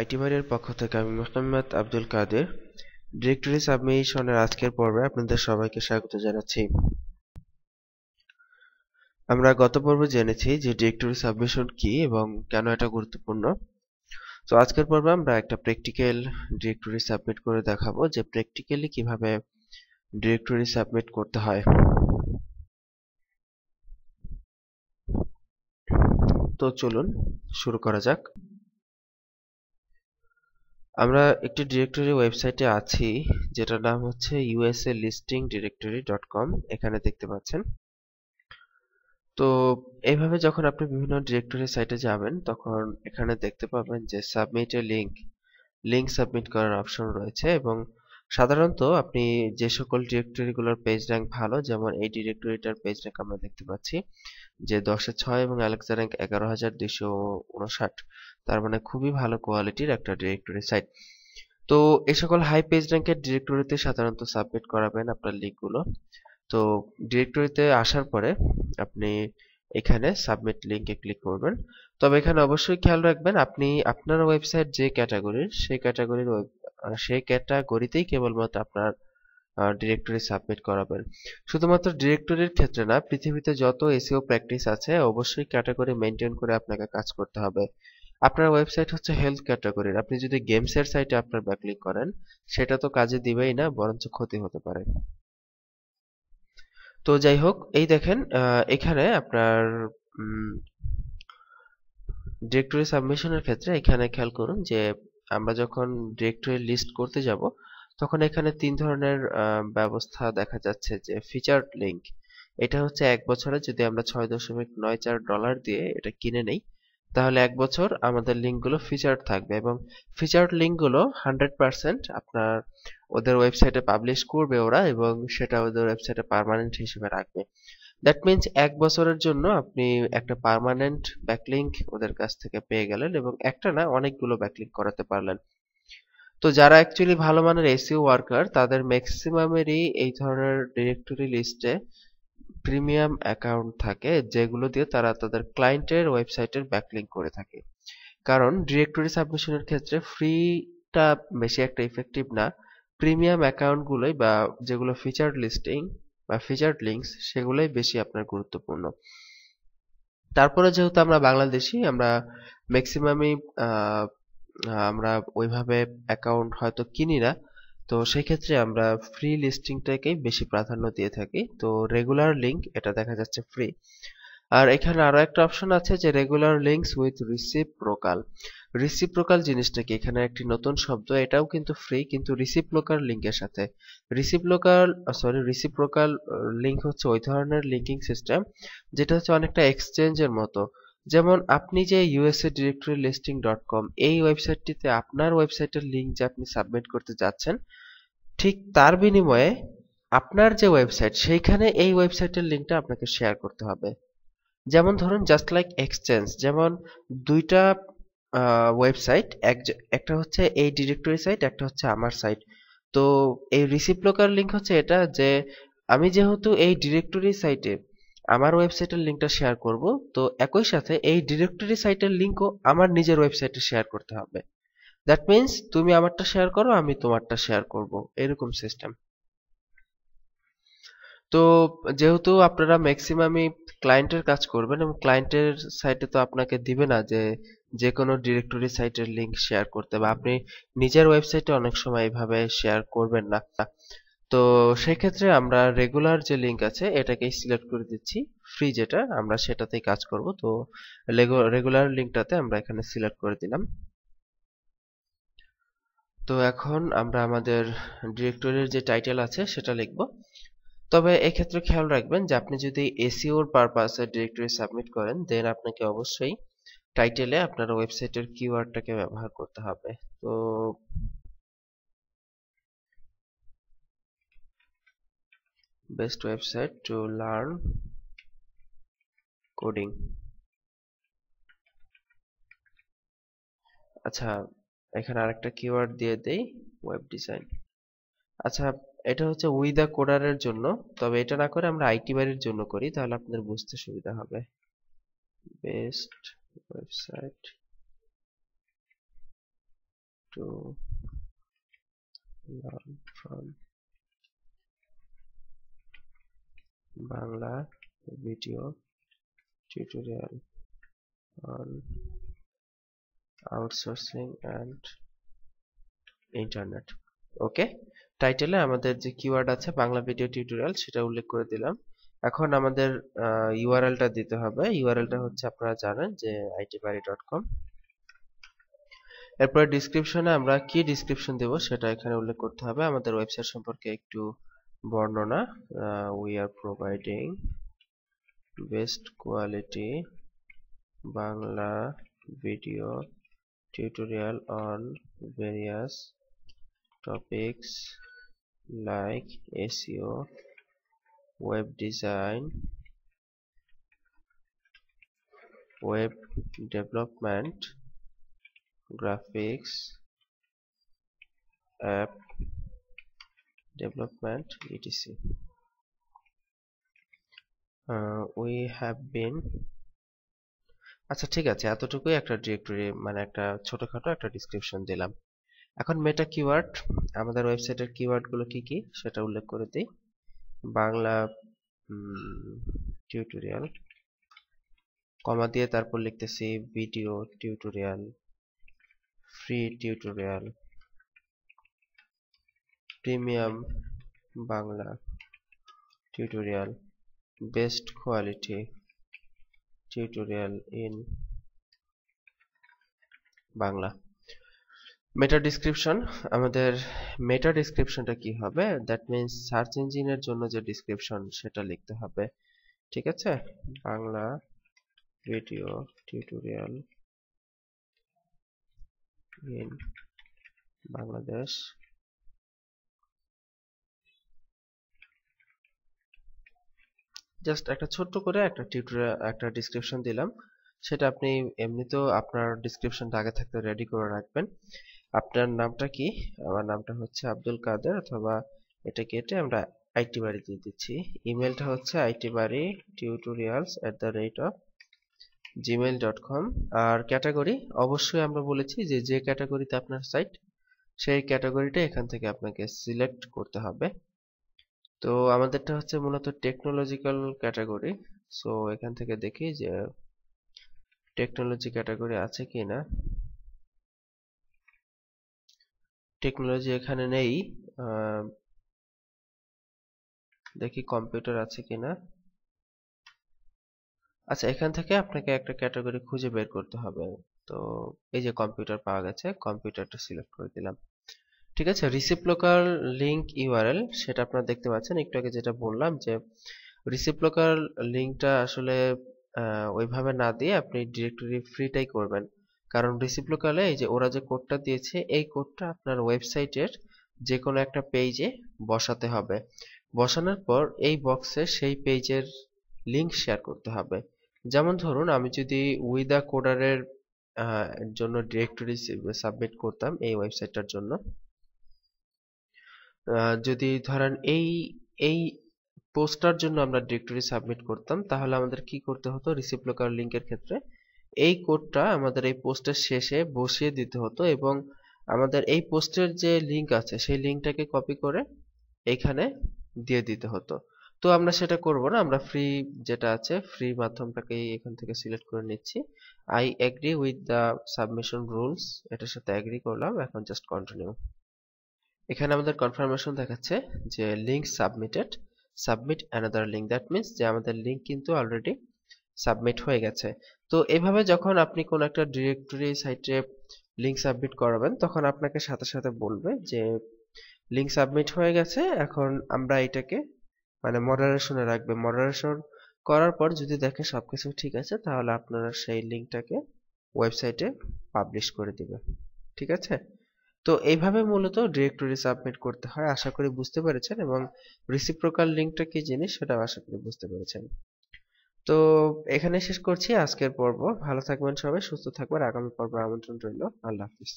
আইটিভারের পক্ষ থেকে আমি মোহাম্মদ আব্দুল কাদের ডিরেক্টরি সাবমিশনের আজকের পর্বে আপনাদের সবাইকে স্বাগত জানাচ্ছি আমরা গত পর্বে জেনেছি যে ডিরেক্টরি সাবমিশন কি এবং কেন এটা গুরুত্বপূর্ণ তো আজকের পর্বে আমরা একটা প্র্যাকটিক্যাল ডিরেক্টরি সাবমিট করে দেখাবো যে প্র্যাকটিক্যালি কিভাবে ডিরেক্টরি সাবমিট করতে হয় তো চলুন শুরু করা যাক আমরা একটি ডিরেক্টরি ওয়েবসাইটে আছি যেটার নাম হচ্ছে USA listing directory dot com এখানে দেখতে পাচ্ছেন তো এইভাবে যখন আপনি বিভিন্ন ডিরেক্টরি সাইটে যাবেন তখন এখানে দেখতে পাবেন যে submit a link link submit করার অপশন রয়েছে এবং সাধারণত আপনি যে সকল ডিরেক্টরিগুলোর পেজ র্যাঙ্ক ভালো যেমন এই ডিরেক্টরিটার পেজ র্যাঙ্ক আমরা দেখতে পাচ্ছি যে দশে ছয় এবং অ্যালেক্সা র্যাঙ্ক এগারো হাজার দুইশো উনষাট তার মানে খুবই ভালো কোয়ালিটির একটা ডিরেক্টরি সাইট তো এই সকল হাই পেজ র্যাঙ্কের ডিরেক্টরিতে সাধারণত সাবমিট করাবেন আপনার লিঙ্কগুলো তো ডিরেক্টরিতে আসার পরে আপনি এখানে সাবমিট লিঙ্কে ক্লিক করবেন তবে এখানে অবশ্যই খেয়াল রাখবেন আপনি আপনার ওয়েবসাইট যে ক্যাটাগরির সেই ক্যাটাগরির সেই ক্যাটাগরিতেই কেবলমাত্র আপনার ডিরেক্টরি সাবমিট করাবেন শুধুমাত্র ডিরেক্টরির ক্ষেত্রে না পৃথিবীতে যত এসিও প্র্যাকটিস e আছে অবশ্যই ক্যাটাগরি মেনটেন করে আপনাকে কাজ করতে হবে আপনার ওয়েবসাইট হচ্ছে হেলথ ক্যাটাগরির আপনি যদি গেমসের সাইটে আপনার ব্যাকলিং করেন সেটা তো কাজে দিবেই না বরঞ্চ ক্ষতি হতে পারে তো যাই হোক এই দেখেন এখানে আপনার ডিরেক্টরি সাবমিশনের ক্ষেত্রে এখানে খেয়াল করুন যে আমরা যখন ডিরেক্টরি লিস্ট করতে যাব তখন এখানে তিন ধরনের ব্যবস্থা দেখা যাচ্ছে যে ফিচার্ড লিঙ্ক এটা হচ্ছে এক বছরে যদি আমরা ছয় দশমিক নয় চার ডলার দিয়ে এটা কিনে নেই তাহলে এক বছর আমাদের লিঙ্কগুলো ফিচার্ড থাকবে এবং ফিচার্ড লিঙ্কগুলো হান্ড্রেড পারসেন্ট আপনার ওদের ওয়েবসাইটে পাবলিশ করবে ওরা এবং সেটা ওদের ওয়েবসাইটে পারমানেন্ট হিসেবে রাখবে দ্যাট মিনস এক বছরের জন্য আপনি একটা পারমানেন্ট ব্যাকলিঙ্ক ওদের কাছ থেকে পেয়ে গেলেন এবং একটা না অনেকগুলো ব্যাকলিঙ্ক করাতে পারলেন তো যারা অ্যাকচুয়ালি ভালো মানের এসিও ওয়ার্কার তাদের ম্যাক্সিমামেরই এই ধরনের ডিরেক্টরি লিস্টে প্রিমিয়াম অ্যাকাউন্ট থাকে যেগুলো দিয়ে তারা তাদের ক্লায়েন্টের ওয়েবসাইটের ব্যাকলিং করে থাকে কারণ ডিরেক্টরি সাবমিশনের ক্ষেত্রে ফ্রিটা বেশি একটা ইফেক্টিভ না প্রিমিয়াম অ্যাকাউন্টগুলোই বা যেগুলো ফিচার্ড লিস্টিং বা ফিচার্ড লিঙ্কস সেগুলোই বেশি আপনার গুরুত্বপূর্ণ তারপরে যেহেতু আমরা বাংলাদেশি আমরা ম্যাক্সিমামই আমরা ওইভাবে অ্যাকাউন্ট হয়তো কিনি না তো সেক্ষেত্রে আমরা ফ্রি লিস্টিংটাকেই বেশি প্রাধান্য দিয়ে থাকি তো রেগুলার লিঙ্ক এটা দেখা যাচ্ছে ফ্রি আর এখানে আরো একটা অপশন আছে যে রেগুলার লিঙ্কস উইথ রিসিপ্রোকাল প্রোকাল জিনিসটা কি এখানে একটি নতুন শব্দ এটাও কিন্তু ফ্রি কিন্তু রিসিপ্রোকাল লিঙ্কের সাথে রিসিপ্রোকাল সরি প্রোকাল লিঙ্ক হচ্ছে ওই ধরনের লিঙ্কিং সিস্টেম যেটা হচ্ছে অনেকটা এক্সচেঞ্জের মতো যেমন আপনি যে USA directory listing dot com এই ওয়েবসাইটটিতে আপনার ওয়েবসাইটের লিঙ্ক যে আপনি সাবমিট করতে যাচ্ছেন ঠিক তার বিনিময়ে আপনার যে ওয়েবসাইট সেইখানে এই ওয়েবসাইটের লিঙ্কটা আপনাকে শেয়ার করতে হবে যেমন ধরুন জাস্ট লাইক এক্সচেঞ্জ যেমন দুইটা ওয়েবসাইট একটা হচ্ছে এই ডিরেক্টরি সাইট একটা হচ্ছে আমার সাইট তো এই রিসিপ্লোকার লিঙ্ক হচ্ছে এটা যে আমি যেহেতু এই ডিরেক্টরি সাইটে আমার ওয়েবসাইটের লিঙ্কটা শেয়ার করব তো একই সাথে এই ডিরেক্টরি সাইটের লিঙ্কও আমার নিজের ওয়েবসাইটে শেয়ার করতে হবে দ্যাট মিন্স তুমি আমারটা শেয়ার করো আমি তোমারটা শেয়ার করব এরকম সিস্টেম তো যেহেতু আপনারা ম্যাক্সিমামই ক্লায়েন্টের কাজ করবেন এবং ক্লায়েন্টের সাইটে তো আপনাকে দিবে না যে যে কোনো ডিরেক্টরি সাইটের লিঙ্ক শেয়ার করতে বা আপনি নিজের ওয়েবসাইটে অনেক সময় এভাবে শেয়ার করবেন না তো সেক্ষেত্রে আমরা রেগুলার যে লিঙ্ক আছে এটাকে সিলেক্ট করে দিচ্ছি ফ্রি যেটা আমরা সেটাতেই কাজ করব তো রেগুলার লিঙ্কটাতে আমরা এখানে সিলেক্ট করে দিলাম তো এখন আমরা আমাদের ডিরেক্টরির যে টাইটেল আছে সেটা লিখব তবে এক্ষেত্রে খেয়াল রাখবেন যে আপনি যদি এসিওর পারপাসে ডিরেক্টরি সাবমিট করেন দেন আপনাকে অবশ্যই টাইটেলে আপনার ওয়েবসাইটের কিওয়ার্ডটাকে ব্যবহার করতে হবে তো best website to learn coding আচ্ছা এখানে আরেকটা কিওয়ার্ড দিয়ে দেই ওয়েব ডিজাইন আচ্ছা এটা হচ্ছে উইদা কোডারের জন্য তবে এটা না করে আমরা আইটি বাড়ির জন্য করি তাহলে আপনাদের বুঝতে সুবিধা হবে best website to learn from Bangla video tutorial on outsourcing and internet okay টাইটেলে আমাদের যে কিওয়ার্ড আছে বাংলা ভিডিও টিউটোরিয়াল সেটা উল্লেখ করে দিলাম এখন আমাদের ইউআরএলটা দিতে হবে ইউআরএলটা হচ্ছে আপনারা জানেন যে itpari.com এরপরে ডিসক্রিপশনে আমরা কি ডিসক্রিপশন দেব সেটা এখানে উল্লেখ করতে হবে আমাদের ওয়েবসাইট সম্পর্কে একটু bornona uh, we are providing best quality Bangla video tutorial on various topics like SEO web design web development graphics app development etc we have been আচ্ছা ঠিক আছে এতটুকুই একটা ডিরেক্টরি মানে একটা ছোটখাটো একটা ডিসক্রিপশন দিলাম এখন মেটা কিওয়ার্ড আমাদের ওয়েবসাইটের গুলো কি কি সেটা উল্লেখ করে দিই বাংলা টিউটোরিয়াল কমা দিয়ে তারপর লিখতেছি video tutorial free tutorial premium Bangla tutorial best quality tutorial in Bangla meta description আমাদের মেটা ডিসক্রিপশনটা কি হবে দ্যাট মিন্স সার্চ ইঞ্জিনের জন্য যে ডিসক্রিপশন সেটা লিখতে হবে ঠিক আছে Bangla video tutorial in Bangladesh just একটা ছোট্ট করে একটা টিউটোরিয়াল একটা ডিসক্রিপশন দিলাম সেটা আপনি এমনিতেও আপনার ডিসক্রিপশনটা আগে থাকতে রেডি করে রাখবেন আপনার নামটা কি আমার নামটা হচ্ছে আব্দুল কাদের অথবা এটা কেটে আমরা আইটি বাড়ি দিয়ে দিচ্ছি ইমেলটা হচ্ছে IT Bari tutorials at the rate of Gmail dot com আর ক্যাটাগরি অবশ্যই আমরা বলেছি যে যে ক্যাটাগরিতে আপনার সাইট সেই ক্যাটাগরিটা এখান থেকে আপনাকে সিলেক্ট করতে হবে তো আমাদেরটা হচ্ছে মূলত টেকনোলজিক্যাল ক্যাটাগরি সো এখান থেকে দেখি যে টেকনোলজি ক্যাটাগরি আছে কি না টেকনোলজি এখানে নেই দেখি কম্পিউটার আছে কি না আচ্ছা এখান থেকে আপনাকে একটা ক্যাটাগরি খুঁজে বের করতে হবে তো এই যে কম্পিউটার পাওয়া গেছে কম্পিউটারটা সিলেক্ট করে দিলাম ঠিক আছে রিসিপ্লোকার লিঙ্ক ইউআরএল সেটা আপনারা দেখতে পাচ্ছেন একটু আগে যেটা বললাম যে রিসিপ্লোকার লিঙ্কটা আসলে ওইভাবে না দিয়ে আপনি ডিরেক্টরি ফ্রিটাই করবেন কারণ রিসিপ্লোকালে এই যে ওরা যে কোডটা দিয়েছে এই কোডটা আপনার ওয়েবসাইটের যে কোনো একটা পেজে বসাতে হবে বসানোর পর এই বক্সে সেই পেজের লিংক শেয়ার করতে হবে যেমন ধরুন আমি যদি উইদা কোডারের জন্য ডিরেক্টরি সাবমিট করতাম এই ওয়েবসাইটটার জন্য যদি ধরেন এই এই পোস্টটার জন্য আমরা ডিরেক্টরি সাবমিট করতাম তাহলে আমাদের কি করতে হতো রিসিভ লোকাল লিঙ্কের ক্ষেত্রে এই কোডটা আমাদের এই পোস্টের শেষে বসিয়ে দিতে হতো এবং আমাদের এই পোস্টের যে লিঙ্ক আছে সেই লিঙ্কটাকে কপি করে এখানে দিয়ে দিতে হতো তো আমরা সেটা করব না আমরা ফ্রি যেটা আছে ফ্রি মাধ্যমটাকে এখান থেকে সিলেক্ট করে নিচ্ছি I agree with the submission rules এটার সাথে এগ্রি করলাম এখন জাস্ট কন্টিনিউ এখানে আমাদের কনফার্মেশন দেখাচ্ছে যে link submitted submit another link that means যে আমাদের লিঙ্ক কিন্তু অলরেডি সাবমিট হয়ে গেছে তো এভাবে যখন আপনি কোনো একটা ডিরেক্টরি সাইটে লিঙ্ক সাবমিট করাবেন তখন আপনাকে সাথে সাথে বলবে যে লিঙ্ক সাবমিট হয়ে গেছে এখন আমরা এটাকে মানে মডারেশনে রাখবে মডারেশন করার পর যদি দেখে সবকিছু ঠিক আছে তাহলে আপনারা সেই লিঙ্কটাকে ওয়েবসাইটে পাবলিশ করে দিবে ঠিক আছে তো এইভাবে মূলত ডিরেক্টরি সাবমিট করতে হয় আশা করি বুঝতে পেরেছেন এবং রিসিপ্রোকাল লিঙ্কটা কি জিনিস সেটাও আশা করি বুঝতে পেরেছেন তো এখানে শেষ করছি আজকের পর্ব ভালো থাকবেন সবাই সুস্থ থাকবেন আগামী পর্বে আমন্ত্রণ রইল আল্লাহ হাফিজ